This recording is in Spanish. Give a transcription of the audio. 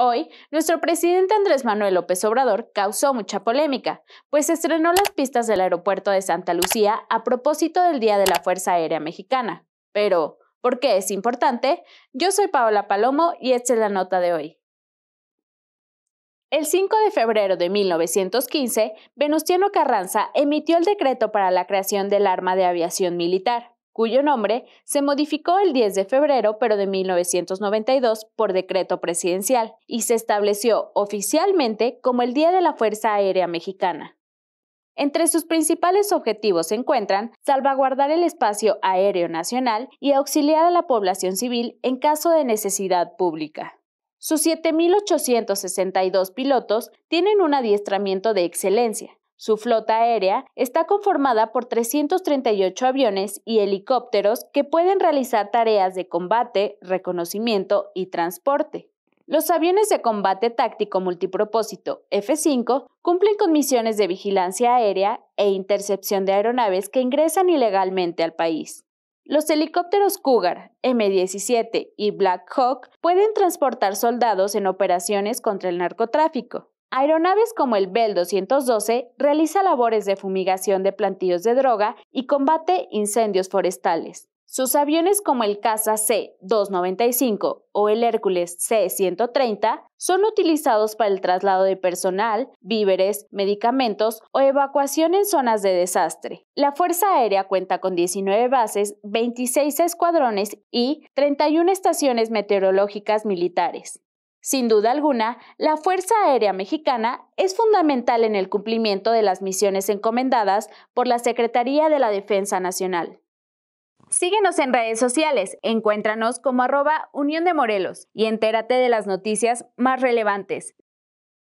Hoy, nuestro presidente Andrés Manuel López Obrador causó mucha polémica, pues estrenó las pistas del aeropuerto de Santa Lucía a propósito del Día de la Fuerza Aérea Mexicana. Pero, ¿por qué es importante? Yo soy Paola Palomo y esta es la nota de hoy. El 5 de febrero de 1915, Venustiano Carranza emitió el decreto para la creación del arma de aviación militar cuyo nombre se modificó el 10 de febrero, pero de 1992 por decreto presidencial, y se estableció oficialmente como el Día de la Fuerza Aérea Mexicana. Entre sus principales objetivos se encuentran salvaguardar el espacio aéreo nacional y auxiliar a la población civil en caso de necesidad pública. Sus 7.862 pilotos tienen un adiestramiento de excelencia, su flota aérea está conformada por 338 aviones y helicópteros que pueden realizar tareas de combate, reconocimiento y transporte. Los aviones de combate táctico multipropósito F-5 cumplen con misiones de vigilancia aérea e intercepción de aeronaves que ingresan ilegalmente al país. Los helicópteros Cougar, M-17 y Black Hawk pueden transportar soldados en operaciones contra el narcotráfico. Aeronaves como el Bell 212 realiza labores de fumigación de plantillos de droga y combate incendios forestales. Sus aviones como el Casa C-295 o el Hércules C-130 son utilizados para el traslado de personal, víveres, medicamentos o evacuación en zonas de desastre. La Fuerza Aérea cuenta con 19 bases, 26 escuadrones y 31 estaciones meteorológicas militares. Sin duda alguna, la Fuerza Aérea Mexicana es fundamental en el cumplimiento de las misiones encomendadas por la Secretaría de la Defensa Nacional. Síguenos en redes sociales, encuéntranos como arroba Unión de Morelos y entérate de las noticias más relevantes.